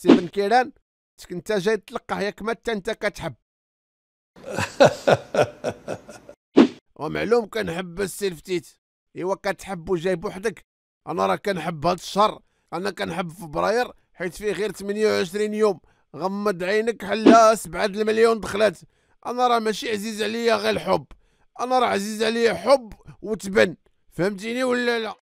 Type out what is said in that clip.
سي بن كيران كنت جاي تلقاه ياك ما انت كتحب ومعلوم كنحب السي الفتيت ايوا كتحب وجاي بوحدك انا راه كنحب هاد الشهر انا كنحب فبراير حيت فيه غير 28 يوم غمض عينك حلا سبعة المليون دخلات انا راه ماشي عزيز عليا غير الحب انا راه عزيز عليا حب وتبن فهمتيني ولا لا